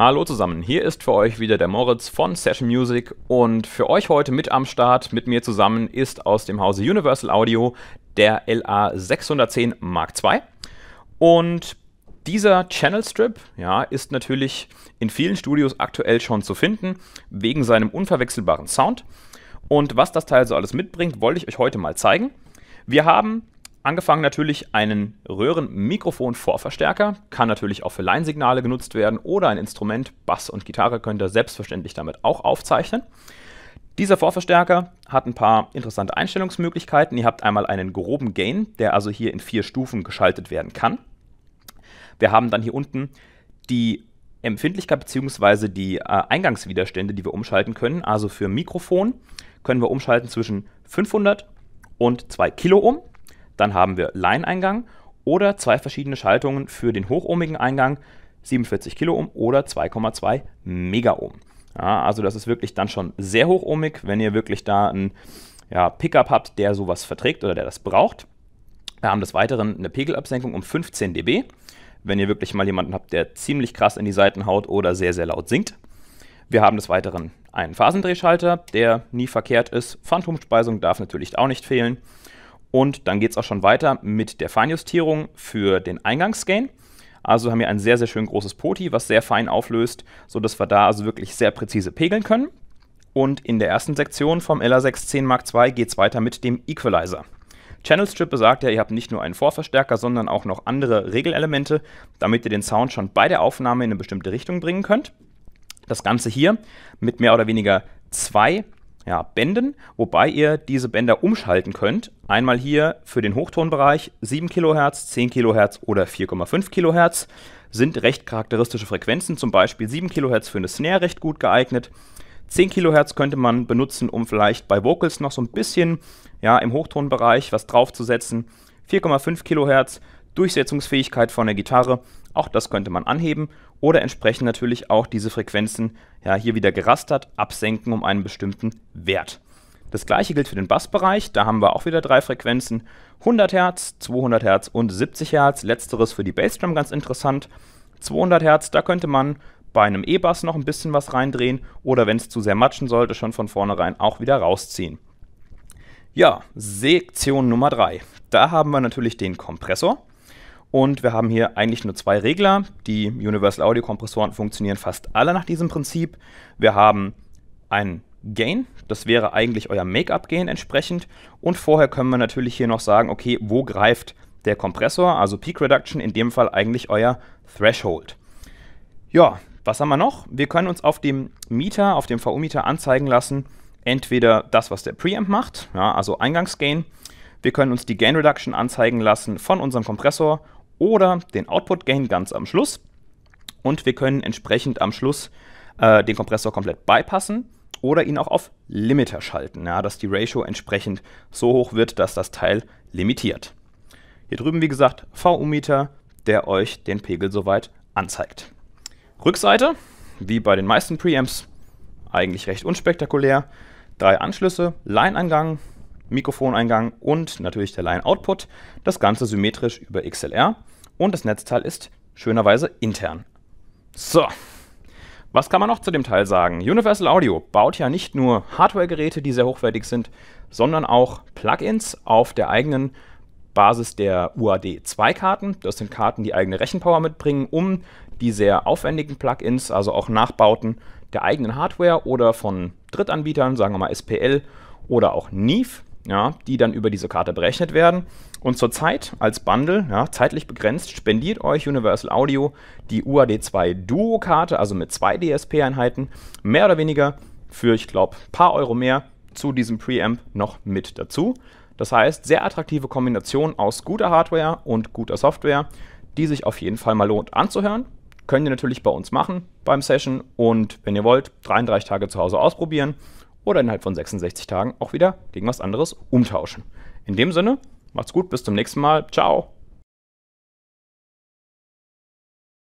Hallo zusammen, hier ist für euch wieder der Moritz von Session Music und für euch heute mit am Start, mit mir zusammen, ist aus dem Hause Universal Audio der LA610 Mark II. Und dieser Channel Strip ja, ist natürlich in vielen Studios aktuell schon zu finden, wegen seinem unverwechselbaren Sound. Und was das Teil so alles mitbringt, wollte ich euch heute mal zeigen. Wir haben Angefangen natürlich einen röhren mikrofon vorverstärker kann natürlich auch für Leinsignale genutzt werden oder ein Instrument, Bass und Gitarre könnt ihr selbstverständlich damit auch aufzeichnen. Dieser Vorverstärker hat ein paar interessante Einstellungsmöglichkeiten. Ihr habt einmal einen groben Gain, der also hier in vier Stufen geschaltet werden kann. Wir haben dann hier unten die Empfindlichkeit bzw. die äh, Eingangswiderstände, die wir umschalten können. Also für Mikrofon können wir umschalten zwischen 500 und 2 Kiloohm. Dann haben wir Line-Eingang oder zwei verschiedene Schaltungen für den hochohmigen Eingang, 47 Kiloohm oder 2,2 Megaohm. Ja, also das ist wirklich dann schon sehr hochohmig, wenn ihr wirklich da einen ja, Pickup habt, der sowas verträgt oder der das braucht. Wir haben des Weiteren eine Pegelabsenkung um 15 dB, wenn ihr wirklich mal jemanden habt, der ziemlich krass in die Seiten haut oder sehr, sehr laut singt. Wir haben des Weiteren einen Phasendrehschalter, der nie verkehrt ist. Phantomspeisung darf natürlich auch nicht fehlen. Und dann geht es auch schon weiter mit der Feinjustierung für den Eingangsgain. Also haben wir ein sehr, sehr schön großes Poti, was sehr fein auflöst, sodass wir da also wirklich sehr präzise pegeln können. Und in der ersten Sektion vom LA610 Mark II geht es weiter mit dem Equalizer. Channel Strip besagt ja, ihr habt nicht nur einen Vorverstärker, sondern auch noch andere Regelelemente, damit ihr den Sound schon bei der Aufnahme in eine bestimmte Richtung bringen könnt. Das Ganze hier mit mehr oder weniger zwei ja, Bänden, wobei ihr diese Bänder umschalten könnt. Einmal hier für den Hochtonbereich 7 kHz, 10 kHz oder 4,5 kHz sind recht charakteristische Frequenzen, zum Beispiel 7 kHz für eine Snare recht gut geeignet. 10 kHz könnte man benutzen, um vielleicht bei Vocals noch so ein bisschen ja, im Hochtonbereich was draufzusetzen. 4,5 kHz Durchsetzungsfähigkeit von der Gitarre, auch das könnte man anheben oder entsprechend natürlich auch diese Frequenzen ja, hier wieder gerastert absenken um einen bestimmten Wert. Das gleiche gilt für den Bassbereich, da haben wir auch wieder drei Frequenzen, 100 Hertz, 200 Hertz und 70 Hertz, letzteres für die Bassdrum ganz interessant. 200 Hertz, da könnte man bei einem E-Bass noch ein bisschen was reindrehen oder wenn es zu sehr matschen sollte, schon von vornherein auch wieder rausziehen. Ja, Sektion Nummer 3. Da haben wir natürlich den Kompressor. Und wir haben hier eigentlich nur zwei Regler. Die Universal Audio Kompressoren funktionieren fast alle nach diesem Prinzip. Wir haben ein Gain, das wäre eigentlich euer Make-up-Gain entsprechend. Und vorher können wir natürlich hier noch sagen, okay, wo greift der Kompressor, also Peak Reduction, in dem Fall eigentlich euer Threshold. Ja, was haben wir noch? Wir können uns auf dem Meter, auf dem VU-Meter anzeigen lassen, entweder das, was der Preamp macht, ja, also Eingangsgain. Wir können uns die Gain Reduction anzeigen lassen von unserem Kompressor oder den Output Gain ganz am Schluss. Und wir können entsprechend am Schluss äh, den Kompressor komplett bypassen oder ihn auch auf Limiter schalten, ja, dass die Ratio entsprechend so hoch wird, dass das Teil limitiert. Hier drüben, wie gesagt, VU-Meter, der euch den Pegel soweit anzeigt. Rückseite, wie bei den meisten Preamps, eigentlich recht unspektakulär. Drei Anschlüsse, Line-Eingang, Mikrofoneingang und natürlich der Line-Output. Das Ganze symmetrisch über XLR und das Netzteil ist schönerweise intern. So, was kann man noch zu dem Teil sagen? Universal Audio baut ja nicht nur Hardware-Geräte, die sehr hochwertig sind, sondern auch Plugins auf der eigenen Basis der UAD2-Karten. Das sind Karten, die eigene Rechenpower mitbringen, um die sehr aufwendigen Plugins, also auch Nachbauten der eigenen Hardware oder von Drittanbietern, sagen wir mal SPL oder auch NIF, ja, die dann über diese Karte berechnet werden. Und zurzeit als Bundle, ja, zeitlich begrenzt, spendiert euch Universal Audio die UAD2 Duo-Karte, also mit zwei DSP-Einheiten, mehr oder weniger für, ich glaube, ein paar Euro mehr zu diesem Preamp noch mit dazu. Das heißt, sehr attraktive Kombination aus guter Hardware und guter Software, die sich auf jeden Fall mal lohnt anzuhören. Könnt ihr natürlich bei uns machen beim Session und wenn ihr wollt, 33 Tage zu Hause ausprobieren oder innerhalb von 66 Tagen auch wieder gegen was anderes umtauschen. In dem Sinne, macht's gut, bis zum nächsten Mal. Ciao.